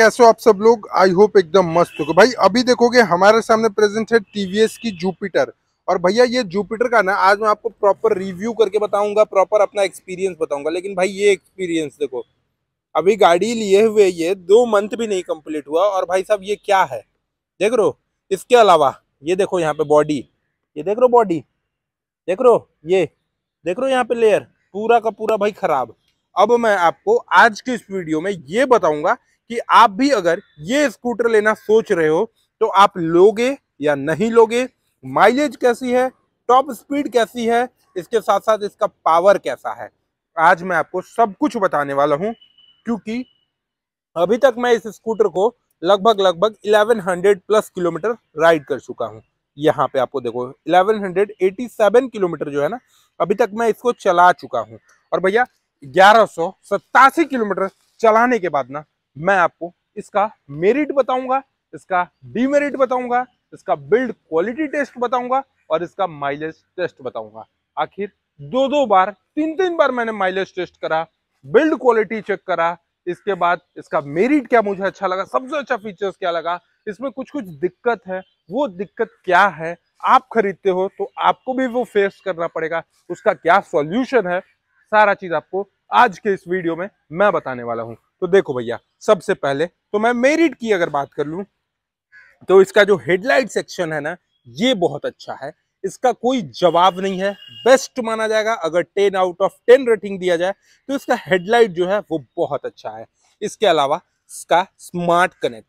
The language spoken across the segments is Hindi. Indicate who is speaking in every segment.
Speaker 1: कैसे हो आप सब लोग आई होप एकदम मस्त हो भाई अभी देखोगे हमारे सामने प्रेजेंट है टीवीएस की जुपिटर और भैया ये जुपिटर का ना आज मैं आपको प्रॉपर रिव्यू करके बताऊंगा प्रॉपर अपना एक्सपीरियंस बताऊंगा लेकिन भाई ये एक्सपीरियंस देखो अभी गाड़ी लिए हुए ये दो मंथ भी नहीं कम्प्लीट हुआ और भाई साहब ये क्या है देख रो इसके अलावा ये देखो यहाँ पे बॉडी ये देख रो बॉडी देख रो ये देख रो यहाँ पे लेयर पूरा का पूरा भाई खराब अब मैं आपको आज के इस वीडियो में ये बताऊंगा कि आप भी अगर ये स्कूटर लेना सोच रहे हो तो आप लोगे या नहीं लोगे माइलेज कैसी है टॉप स्पीड कैसी है इसके साथ साथ इसका पावर कैसा है आज मैं आपको सब कुछ बताने वाला हूं क्योंकि अभी तक मैं इस स्कूटर को लगभग लगभग 1100 प्लस किलोमीटर राइड कर चुका हूं यहाँ पे आपको देखो 1187 किलोमीटर जो है ना अभी तक मैं इसको चला चुका हूं और भैया ग्यारह किलोमीटर चलाने के बाद ना मैं आपको इसका मेरिट बताऊंगा इसका डीमेरिट बताऊंगा इसका बिल्ड क्वालिटी टेस्ट बताऊंगा और इसका माइलेज टेस्ट बताऊंगा आखिर दो दो बार तीन तीन बार मैंने माइलेज टेस्ट करा बिल्ड क्वालिटी चेक करा इसके बाद इसका मेरिट क्या मुझे अच्छा लगा सबसे अच्छा फीचर्स क्या लगा इसमें कुछ कुछ दिक्कत है वो दिक्कत क्या है आप खरीदते हो तो आपको भी वो फेस करना पड़ेगा उसका क्या सॉल्यूशन है सारा चीज आपको आज के इस वीडियो में मैं बताने वाला हूँ तो देखो भैया सबसे पहले तो मैं मेरिट की अगर बात कर लूँ तो इसका जो हेडलाइट सेक्शन है ना ये बहुत अच्छा है इसका कोई जवाब नहीं है बेस्ट माना जाएगा अगर ten out of ten rating दिया जाए तो इसका हेडलाइट जो है वो बहुत अच्छा है इसके अलावा इसका स्मार्ट कनेक्ट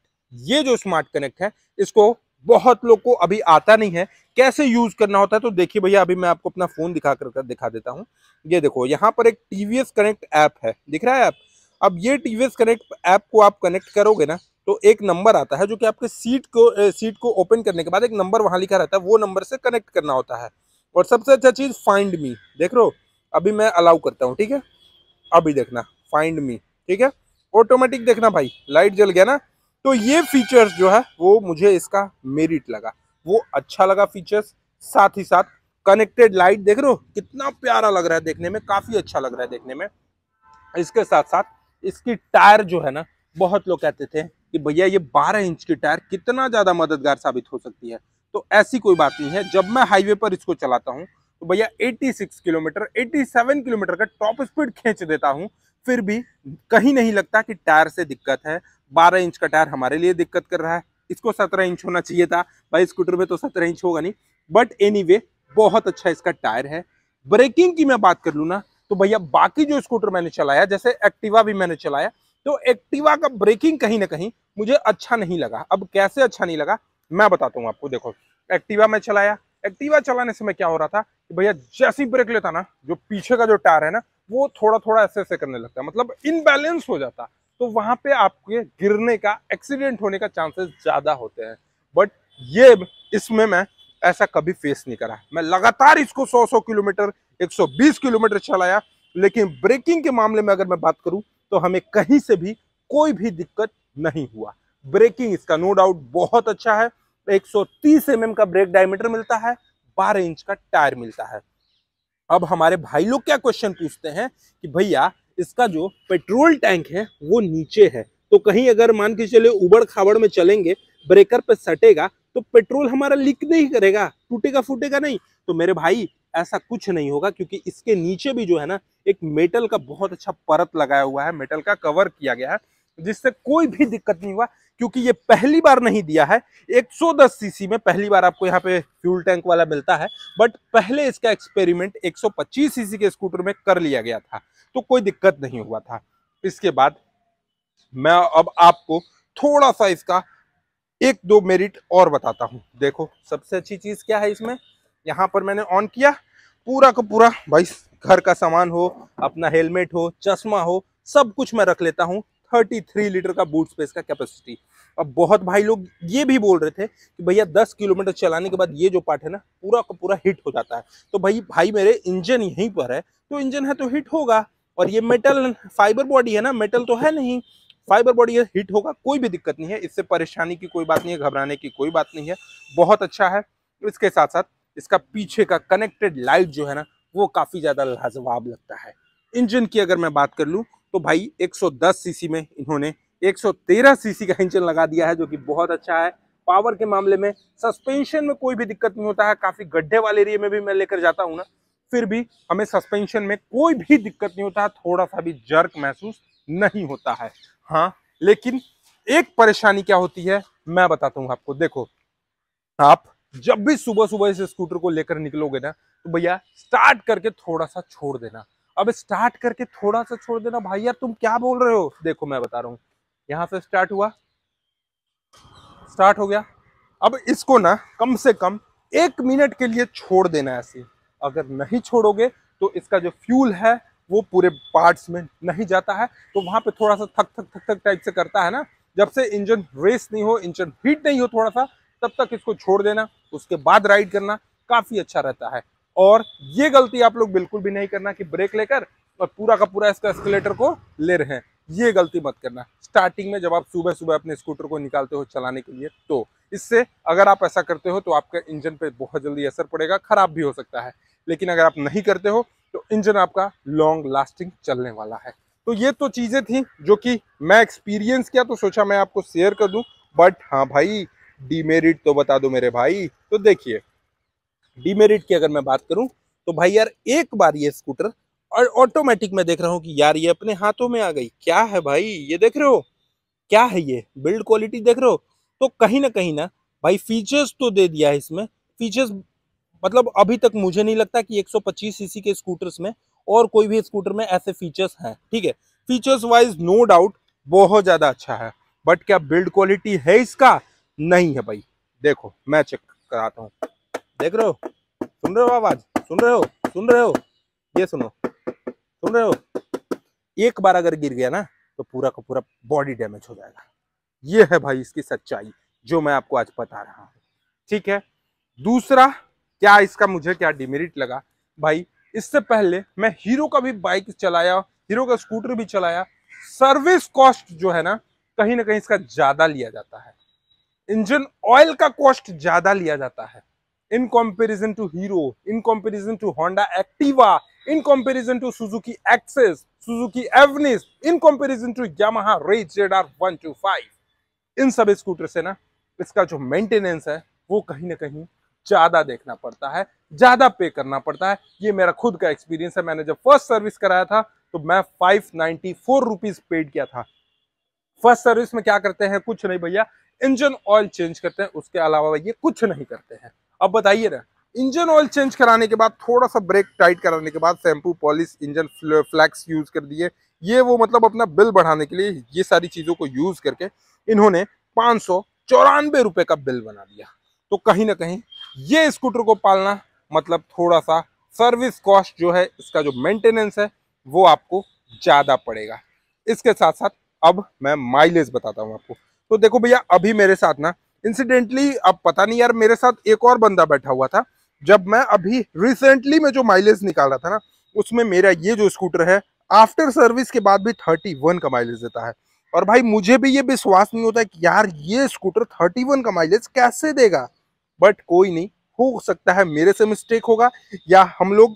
Speaker 1: ये जो स्मार्ट कनेक्ट है इसको बहुत लोग को अभी आता नहीं है कैसे यूज करना होता है तो देखिए भैया अभी मैं आपको अपना फोन दिखा कर दिखा देता हूँ ये देखो यहाँ पर एक टीवीएस कनेक्ट ऐप है दिख रहा है ऐप अब ये टीवीएस कनेक्ट ऐप को आप कनेक्ट करोगे ना तो एक नंबर आता है जो कि आपके सीट को ए, सीट को ओपन करने के बाद एक नंबर वहाँ लिखा रहता है वो नंबर से कनेक्ट करना होता है और सबसे अच्छा चीज़ फाइंड मी देख रो अभी मैं अलाउ करता हूँ ठीक है अभी देखना फाइंड मी ठीक है ऑटोमेटिक देखना भाई लाइट जल गया ना तो ये फीचर्स जो है वो मुझे इसका मेरिट लगा वो अच्छा लगा फीचर्स साथ ही साथ कनेक्टेड लाइट देख रहे हो कितना प्यारा लग रहा है देखने में काफ़ी अच्छा लग रहा है देखने में इसके साथ साथ इसकी टायर जो है ना बहुत लोग कहते थे कि भैया ये 12 इंच की टायर कितना ज़्यादा मददगार साबित हो सकती है तो ऐसी कोई बात नहीं है जब मैं हाईवे पर इसको चलाता हूँ तो भैया 86 किलोमीटर 87 किलोमीटर का टॉप स्पीड खींच देता हूँ फिर भी कहीं नहीं लगता कि टायर से दिक्कत है 12 इंच का टायर हमारे लिए दिक्कत कर रहा है इसको 17 इंच होना चाहिए था भाई स्कूटर में तो 17 इंच होगा नहीं बट एनी anyway, बहुत अच्छा इसका टायर है ब्रेकिंग की मैं बात कर लूँ ना तो भैया बाकी जो स्कूटर मैंने चलाया जैसे एक्टिवा भी मैंने चलाया तो एक्टिवा का ब्रेकिंग कहीं ना कहीं मुझे अच्छा नहीं लगा अब कैसे अच्छा नहीं लगा मैं बताता हूँ आपको देखो एक्टिवा में चलाया एक्टिवा चलाने से मैं क्या हो रहा था कि भैया जैसी ब्रेक लेता ना जो पीछे का जो टायर है ना वो थोड़ा थोड़ा ऐसे ऐसे करने लगता है मतलब इनबैलेंस हो जाता तो वहां पे आपके गिरने का एक्सीडेंट होने का चांसेस ज़्यादा होते हैं बट ये इसमें मैं ऐसा कभी फेस नहीं करा मैं लगातार इसको सौ सौ किलोमीटर 120 किलोमीटर चलाया लेकिन ब्रेकिंग के मामले में अगर मैं बात करूं तो हमें कहीं से भी कोई भी दिक्कत नहीं हुआ ब्रेकिंग इसका नो डाउट बहुत अच्छा है 130 सौ mm का ब्रेक डायमीटर मिलता है 12 इंच का टायर मिलता है अब हमारे भाई लोग क्या क्वेश्चन पूछते हैं कि भैया इसका जो पेट्रोल टैंक है वो नीचे है तो कहीं अगर मान के चले उबड़ खाबड़ में चलेंगे ब्रेकर पे सटेगा तो पेट्रोल हमारा लीक नहीं करेगा टूटेगा फूटेगा नहीं तो मेरे भाई ऐसा कुछ नहीं होगा क्योंकि इसके नीचे भी जो है ना एक मेटल का बहुत अच्छा परत लगाया हुआ है मेटल का कवर किया गया है जिससे कोई भी दिक्कत नहीं हुआ क्योंकि ये पहली बार नहीं दिया है 110 सीसी में पहली बार आपको यहाँ पे फ्यूल टैंक वाला मिलता है बट पहले इसका एक्सपेरिमेंट 125 सीसी के स्कूटर में कर लिया गया था तो कोई दिक्कत नहीं हुआ था इसके बाद मैं अब आपको थोड़ा सा इसका एक दो मेरिट और बताता हूं देखो सबसे अच्छी चीज़ क्या है इसमें यहाँ पर मैंने ऑन किया पूरा का पूरा भाई घर का सामान हो अपना हेलमेट हो चश्मा हो सब कुछ मैं रख लेता हूँ 33 लीटर का बूट स्पेस का कैपेसिटी अब बहुत भाई लोग ये भी बोल रहे थे कि भैया 10 किलोमीटर चलाने के बाद ये जो पार्ट है ना पूरा का पूरा हिट हो जाता है तो भाई भाई मेरे इंजन यहीं पर है तो इंजन है तो हिट होगा और ये मेटल फाइबर बॉडी है ना मेटल तो है नहीं फाइबर बॉडी है हिट होगा कोई भी दिक्कत नहीं है इससे परेशानी की कोई बात नहीं है घबराने की कोई बात नहीं है बहुत अच्छा है इसके साथ साथ इसका पीछे का कनेक्टेड लाइट जो है ना वो काफ़ी ज़्यादा लाजवाब लगता है इंजन की अगर मैं बात कर लूँ तो भाई 110 सीसी में इन्होंने 113 सीसी का इंजन लगा दिया है जो कि बहुत अच्छा है पावर के मामले में सस्पेंशन में कोई भी दिक्कत नहीं होता है काफ़ी गड्ढे वाले एरिए में भी मैं लेकर जाता हूँ ना फिर भी हमें सस्पेंशन में कोई भी दिक्कत नहीं होता है थोड़ा सा भी जर्क महसूस नहीं होता है हाँ लेकिन एक परेशानी क्या होती है मैं बताता हूँ आपको देखो आप जब भी सुबह सुबह इस स्कूटर को लेकर निकलोगे ना तो भैया स्टार्ट करके थोड़ा सा छोड़ देना अब स्टार्ट करके थोड़ा सा छोड़ देना भाई यार तुम क्या बोल रहे हो देखो मैं बता रहा हूँ यहाँ से स्टार्ट हुआ स्टार्ट हो गया अब इसको ना कम से कम एक मिनट के लिए छोड़ देना ऐसे अगर नहीं छोड़ोगे तो इसका जो फ्यूल है वो पूरे पार्ट्स में नहीं जाता है तो वहाँ पे थोड़ा सा थक थक थक थक टाइप से करता है ना जब से इंजन रेस नहीं हो इंजन हीट नहीं हो थोड़ा सा तब तक इसको छोड़ देना उसके बाद राइड करना काफ़ी अच्छा रहता है और ये गलती आप लोग बिल्कुल भी नहीं करना कि ब्रेक लेकर और पूरा का पूरा इसका एस्केलेटर को ले रहे हैं ये गलती मत करना स्टार्टिंग में जब आप सुबह सुबह अपने स्कूटर को निकालते हो चलाने के लिए तो इससे अगर आप ऐसा करते हो तो आपका इंजन पे बहुत जल्दी असर पड़ेगा ख़राब भी हो सकता है लेकिन अगर आप नहीं करते हो तो इंजन आपका लॉन्ग लास्टिंग चलने वाला है तो ये तो चीज़ें थी जो कि मैं एक्सपीरियंस किया तो सोचा मैं आपको शेयर कर दूं बट हाँ भाई डीमेरिट तो बता दो मेरे भाई तो देखिए डीमेरिट की अगर मैं बात करूं तो भाई यार एक बार ये स्कूटर और ऑटोमेटिक मैं देख रहा हूं कि यार ये अपने हाथों में आ गई क्या है भाई ये देख रहे हो क्या है ये बिल्ड क्वालिटी देख रहे हो तो कहीं ना कहीं ना भाई फीचर्स तो दे दिया है इसमें फीचर्स मतलब अभी तक मुझे नहीं लगता कि 125 सीसी के स्कूटर्स में और कोई भी स्कूटर में ऐसे फीचर्स हैं ठीक है फीचर्स वाइज नो डाउट बहुत ज़्यादा अच्छा है बट क्या बिल्ड क्वालिटी है इसका नहीं है भाई देखो मैं चेक कराता हूँ देख रहे हो सुन रहे हो आवाज सुन रहे हो सुन रहे हो ये सुनो सुन रहे हो एक बार अगर गिर गया ना तो पूरा का पूरा बॉडी डैमेज हो जाएगा ये है भाई इसकी सच्चाई जो मैं आपको आज बता रहा हूँ ठीक है दूसरा क्या इसका मुझे क्या डिमेरिट लगा भाई इससे पहले मैं हीरो का भी बाइक चलाया हीरो का स्कूटर भी चलाया सर्विस कॉस्ट जो है ना कहीं ना कहीं इसका ज़्यादा लिया जाता है इंजन ऑयल का कॉस्ट ज्यादा लिया जाता है in comparison to Hero in comparison to Honda Activa in comparison to Suzuki Access Suzuki Avenis in comparison to Yamaha Ray ZR 125 इन सब स्कूटर से ना इसका जो मेंटेनेंस है वो कहीं ना कहीं ज़्यादा देखना पड़ता है ज़्यादा पे करना पड़ता है ये मेरा खुद का एक्सपीरियंस है मैंने जब फर्स्ट सर्विस कराया था तो मैं five ninety four rupees paid किया था फर्स्ट सर्विस में क्या करते हैं कुछ नहीं भैया इंजन ऑयल चेंज करते हैं उसके अलावा ये कुछ नहीं करते हैं अब बताइए ना इंजन ऑयल चेंज कराने के बाद थोड़ा सा ब्रेक टाइट कराने के बाद shampoo polish engine flush use कर दिए ये वो मतलब अपना बिल बढ़ाने के लिए ये सारी चीज़ों को यूज करके इन्होंने पाँच सौ चौरानवे रुपए का बिल बना दिया तो कहीं ना कहीं ये स्कूटर को पालना मतलब थोड़ा सा सर्विस कॉस्ट जो है इसका जो मेंटेनेंस है वो आपको ज़्यादा पड़ेगा इसके साथ साथ अब मैं माइलेज बताता हूँ आपको तो देखो भैया अभी मेरे साथ ना इंसिडेंटली अब पता नहीं यार मेरे साथ एक और बंदा बैठा हुआ था जब मैं अभी रिसेंटली में जो माइलेज निकाल रहा था ना उसमें मेरा ये जो स्कूटर है आफ्टर सर्विस के बाद भी थर्टी वन का माइलेज देता है और भाई मुझे भी ये विश्वास नहीं होता कि यार ये स्कूटर थर्टी वन का माइलेज कैसे देगा बट कोई नहीं हो सकता है मेरे से मिस्टेक होगा या हम लोग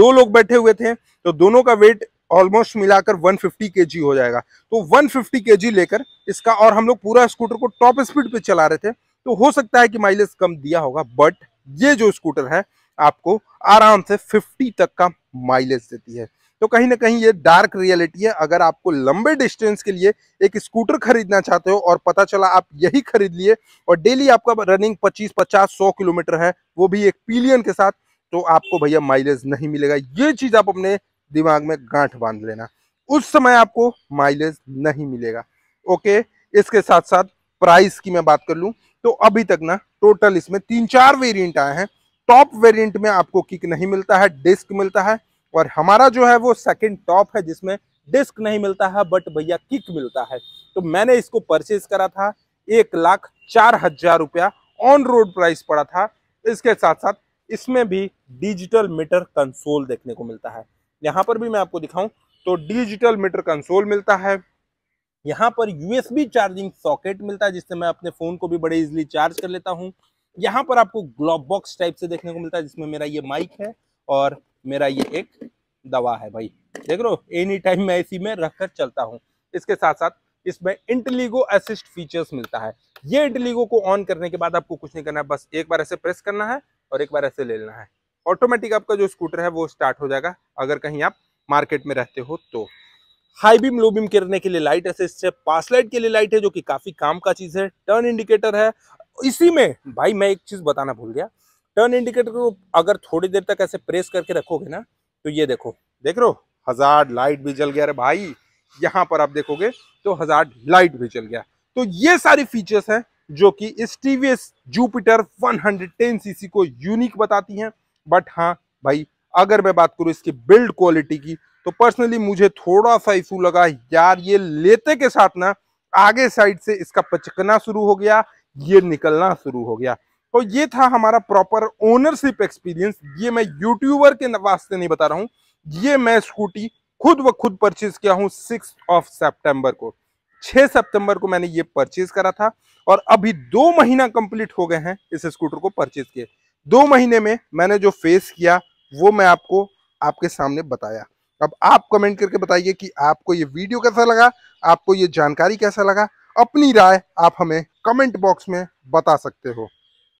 Speaker 1: दो लोग बैठे हुए थे तो दोनों का वेट ऑलमोस्ट मिलाकर 150 फिफ्टी हो जाएगा तो 150 फिफ्टी लेकर इसका और हम लोग पूरा स्कूटर को टॉप स्पीड पे चला रहे थे तो हो सकता है कि माइलेज कम दिया होगा बट ये जो स्कूटर है आपको आराम से 50 तक का माइलेज देती है तो कहीं ना कहीं ये डार्क रियलिटी है अगर आपको लंबे डिस्टेंस के लिए एक स्कूटर खरीदना चाहते हो और पता चला आप यही खरीद लिए और डेली आपका रनिंग 25, 50, 100 किलोमीटर है वो भी एक पीलियन के साथ तो आपको भैया माइलेज नहीं मिलेगा ये चीज़ आप अपने दिमाग में गांठ बांध लेना उस समय आपको माइलेज नहीं मिलेगा ओके इसके साथ साथ प्राइस की मैं बात कर लूँ तो अभी तक ना टोटल इसमें तीन चार वेरिएंट आए हैं टॉप वेरिएंट में आपको किक नहीं मिलता है डिस्क मिलता है और हमारा जो है वो सेकंड टॉप है जिसमें डिस्क नहीं मिलता है बट भैया किक मिलता है तो मैंने इसको परचेज करा था एक लाख चार हजार रुपया ऑन रोड प्राइस पड़ा था इसके साथ साथ इसमें भी डिजिटल मीटर कंसोल देखने को मिलता है यहाँ पर भी मैं आपको दिखाऊं तो डिजिटल मीटर कंसोल मिलता है यहाँ पर यूएसबी चार्जिंग सॉकेट मिलता है जिससे मैं अपने फ़ोन को भी बड़े इजिली चार्ज कर लेता हूँ यहाँ पर आपको ग्लॉब बॉक्स टाइप से देखने को मिलता है जिसमें मेरा ये माइक है और मेरा ये एक दवा है भाई देख लो एनी टाइम मैं इसी में रख कर चलता हूँ इसके साथ साथ इसमें इंटलीगो असिस्ट फीचर्स मिलता है ये इंटलीगो को ऑन करने के बाद आपको कुछ नहीं करना है बस एक बार ऐसे प्रेस करना है और एक बार ऐसे ले लेना है ऑटोमेटिक आपका जो स्कूटर है वो स्टार्ट हो जाएगा अगर कहीं आप मार्केट में रहते हो तो हाई बीम लो बीम करने के लिए लाइट असिस्ट है पास लाइट के लिए लाइट है जो कि काफी काम का चीज है टर्न इंडिकेटर है इसी में भाई मैं एक चीज बताना भूल गया टर्न इंडिकेटर को अगर थोड़ी देर तक ऐसे प्रेस करके रखोगे ना तो ये देखो देख रो हजार लाइट भी जल गया रे भाई यहाँ पर आप देखोगे तो हजार लाइट भी जल गया तो ये सारी फीचर्स हैं जो कि इस टीवीएस जुपिटर 110 सीसी को यूनिक बताती हैं बट हाँ भाई अगर मैं बात करूँ इसकी बिल्ड क्वालिटी की तो पर्सनली मुझे थोड़ा सा इशू लगा यार ये लेते के साथ ना आगे साइड से इसका पचकना शुरू हो गया ये निकलना शुरू हो गया तो ये था हमारा प्रॉपर ओनरशिप एक्सपीरियंस ये मैं यूट्यूबर के वास्ते नहीं बता रहा हूँ ये मैं स्कूटी खुद व खुद परचेज किया हूँ सिक्स ऑफ सेप्टेम्बर को छह सितंबर को मैंने ये परचेज करा था और अभी दो महीना कंप्लीट हो गए हैं इस स्कूटर को परचेज किए दो महीने में मैंने जो फेस किया वो मैं आपको आपके सामने बताया अब आप कमेंट करके बताइए कि आपको ये वीडियो कैसा लगा आपको ये जानकारी कैसा लगा अपनी राय आप हमें कमेंट बॉक्स में बता सकते हो